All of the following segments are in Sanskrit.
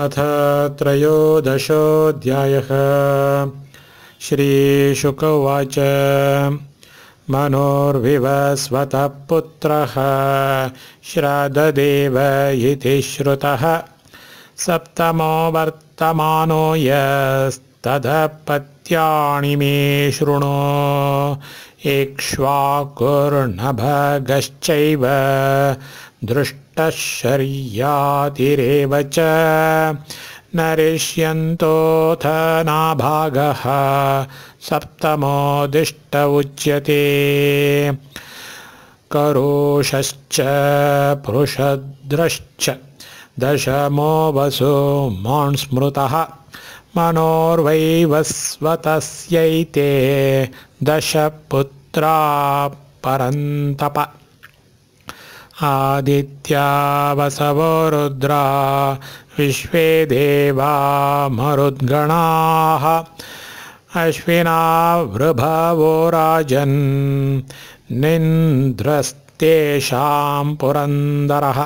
अथ त्रयोदशोऽध्यायः श्रीशुक उवाच मनोर्विवस्वतः पुत्रः श्राद्धदेव इति श्रुतः सप्तमो वर्तमानो यस्तदपत्याणि मे शृणु इक्ष्वाकुर्नभगश्चैव दृष्ट टर्यातिरेव च नरिष्यन्तोऽथ नाभागः सप्तमो दिष्ट उच्यते करोषश्च पृषद्रश्च दशमो वसु मान्स्मृतः स्मृतः मनोर्वैवस्वतस्यैते दशपुत्रा परन्तप आदित्या वसवो रुद्रा देवा मरुद्गणाः अश्विना वृभवो राजन् निन्द्रस्तेषां पुरन्दरः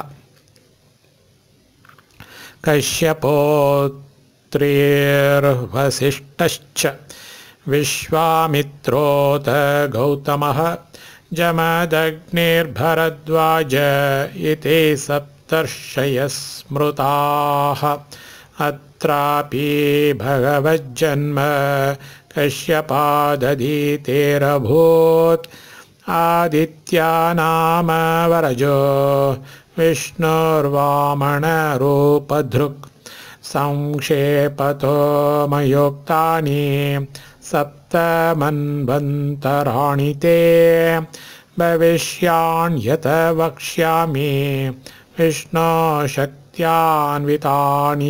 विश्वामित्रोत गौतमः जमदग्निर्भरद्वाज इति सप्तर्षयः स्मृताः अत्रापि भगवज्जन्म कश्यपादधीतेरभूत् आदित्या नाम वरजो विष्णोर्वामणरूपधृक् संक्षेपतो मयोक्तानि सप्तमन्वन्तराणि ते भविष्याण्यत वक्ष्यामि विष्णो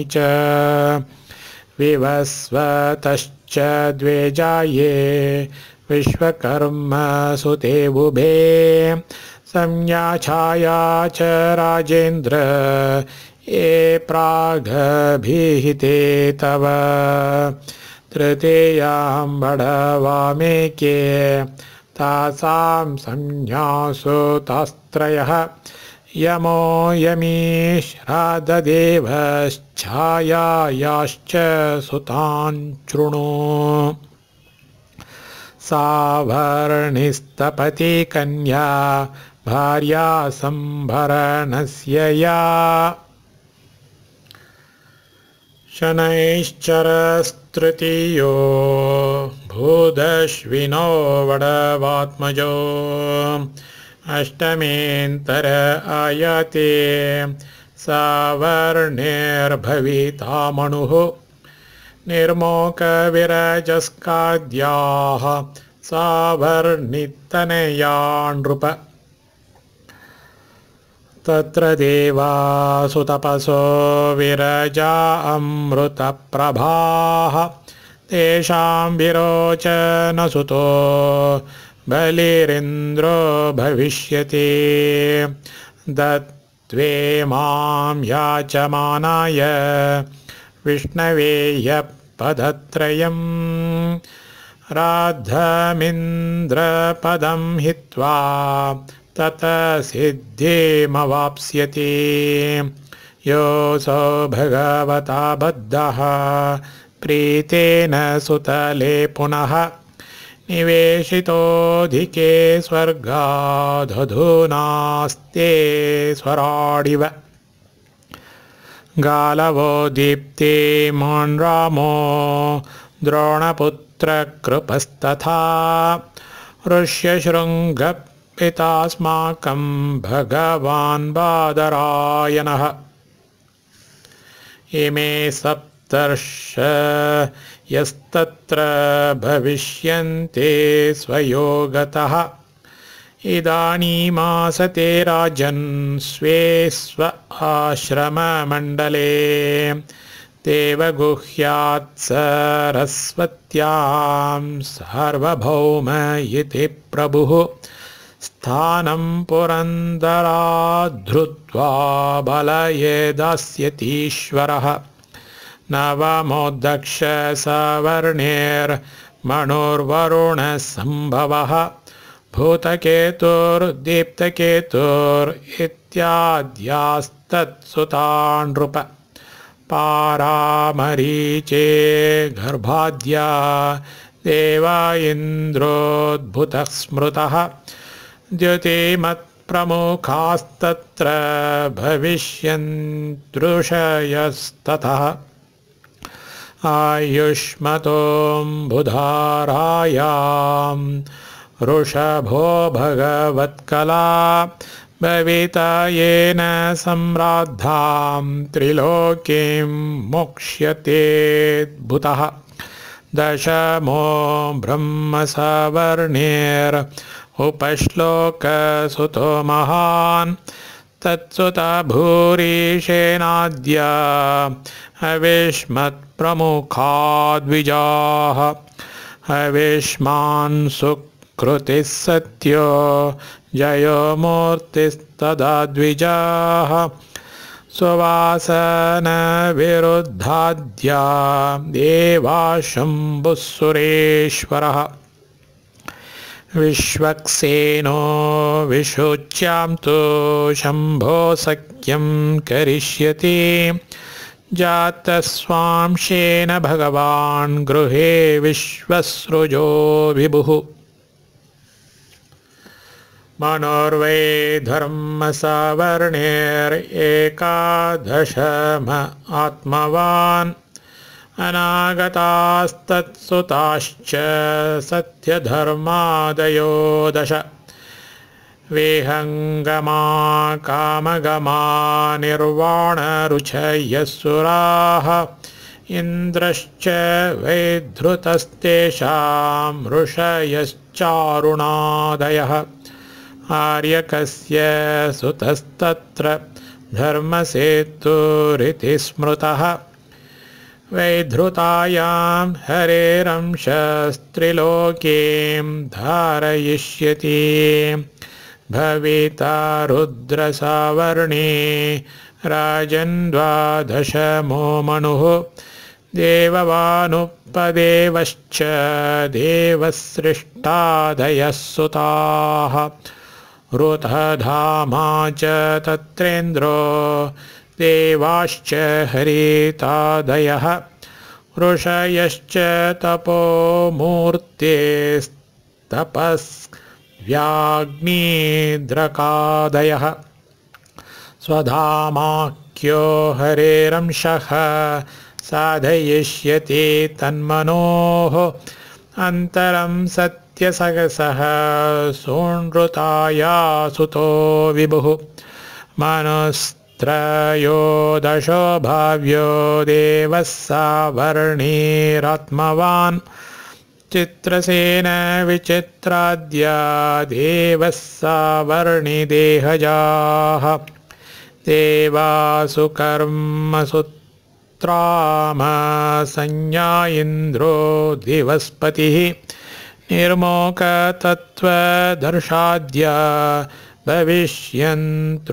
च विवस्वतश्च द्वे जाये विश्वकर्मसुतेबुभे संज्ञाछाया च राजेन्द्र ये प्राग्भिहिते तव त्रृतीयाम्बडवामेके तासां संज्ञासुतास्त्रयः यमो यमीश्रादेवश्छायाश्च सुताञ्चृणु सा भरणिस्तपति कन्या भार्यासंभरणस्य या शनैश्चरस्तृतीयो भूदश्विनो वडवात्मजो अष्टमेन्तर आयाते स मणुः निर्मोकविरजस्काद्याः सावर्णितनया नृप तत्र देवासुतपसो विरजा अमृतप्रभाः तेषाम् विरोचन सुतो बलिरिन्द्रो भविष्यति दत्त्वे माम् याचमानाय विष्णवे ह्यः पदत्रयम् राध्रमिन्द्रपदम् हित्वा ततसिद्धिमवाप्स्यति योऽसौ भगवता बद्धः प्रीतेन सुतले पुनः निवेशितोऽधिके स्वर्गाधुनास्ते स्वराडिव गालवो दीप्ते मां रामो द्रोणपुत्रकृपस्तथा ऋष्यशृङ्ग पितास्माकं भगवान् बादरायणः इमे सप्तर्ष यस्तत्र भविष्यन्ते स्वयोगतः इदानीमासते राजन् स्वे स्व आश्रममण्डले देवगुह्यात् सरस्वत्यां सार्वभौम इति प्रभुः स्थानं पुरन्दराद्धृत्वा बलये दास्यतीश्वरः नवमो दक्षसवर्णेर्मणोर्वरुणः सम्भवः भूतकेतुर्दीप्तकेतुर् इत्याद्यास्तत्सुतानृप पारामरीचे गर्भाद्या देवा इन्द्रोद्भुतः स्मृतः द्युतिमत्प्रमुखास्तत्र भविष्यन्तृषयस्ततः आयुष्मतोम्भुधारायां वृषभो भगवत्कला भविता येन सम्राद्धां त्रिलोकीं मोक्ष्यतेद्भुतः दशमो ब्रह्मसवर्णेर् उपश्लोकसुतो महान् तत्सुता भूरीशेनाद्या अविष्मत्प्रमुखा द्विजाः सुकृतिः सत्यो जयो द्विजाः सुवासनविरुद्धाद्या देवाशम्भुसुरेश्वरः विश्वक्सेनो विशोच्यां तु शम्भो सख्यं करिष्यति जातस्वांशेन भगवान् गृहे विश्वसृजो विभुः मनोर्वै धर्मसवर्णेरेकादशम आत्मवान् अनागतास्तत्सुताश्च सत्यधर्मादयो दश विहङ्गमा कामगमा निर्वाणरुचयसुराः इन्द्रश्च वैधृतस्तेषां ऋषयश्चारुणादयः आर्यकस्य सुतस्तत्र धर्मसेतुरिति स्मृतः वैधृतायां हरेरंशस्त्रिलोकीम् धारयिष्यति भविता रुद्रसावर्णे राजन्द्वादशमो मनुः देववानुपदेवश्च देवसृष्टादयः सुताः हृतः धामा च तत्रेन्द्रो देवाश्च हरितादयः ऋषयश्च मूर्तेस्तपस्व्याग्नीद्रकादयः स्वधामाख्यो हरेरंशः साधयिष्यति तन्मनोः अन्तरं सत्य त्यसगसः सूणृताया सुतो विभुः मनुस्रयो दशो भाव्यो देवः सावर्णीरात्मवान् चित्रसेन विचित्राद्य देवः सावर्णिदेहजाः देवासु कर्मसुत्रामसंज्ञा इन्द्रो दिवस्पतिः निर्मोकतत्त्वधर्षाद्य भविष्यन्तृषयस्तदा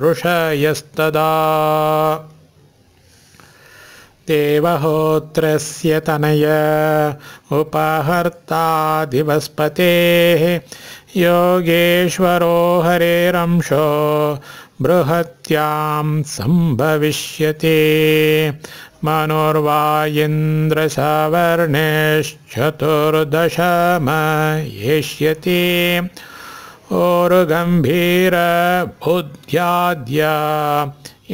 देवहोत्रस्य तनय उपहर्तादिवस्पतेः योगेश्वरो हरेरंशो बृहत्यां सम्भविष्यति मनोर्वायिन्द्रसवर्णेश्चतुर्दशमयेष्यते ओर्गम्भीरबुद्ध्याद्य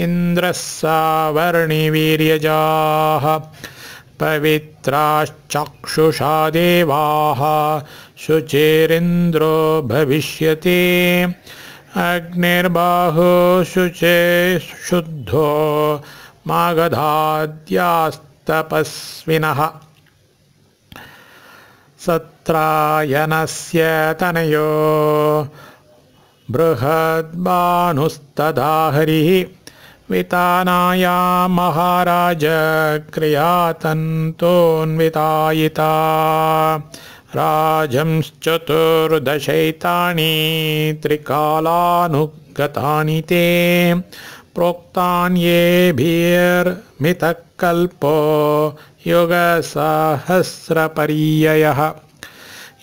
इन्द्रावर्णिवीर्यजाः पवित्राश्चक्षुषा देवाः शुचिरिन्द्रो भविष्यति अग्निर्बाहु शुचे शुद्धो मागधाद्यास्तपस्विनः सत्रायनस्य तनयो बृहद्बानुस्तधा हरिः वितानाया वितायिता। राजंश्चतुर्दशैतानि त्रिकालानुगतानि ते प्रोक्तान्येभिर्मितकल्पो युगसहस्रपर्ययः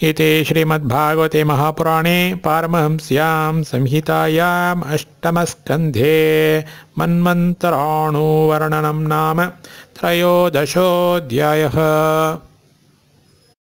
इति श्रीमद्भागवते महापुराणे पारमहंस्यां अष्टमस्कन्धे मन्मन्तराणुवर्णनं नाम त्रयोदशोऽध्यायः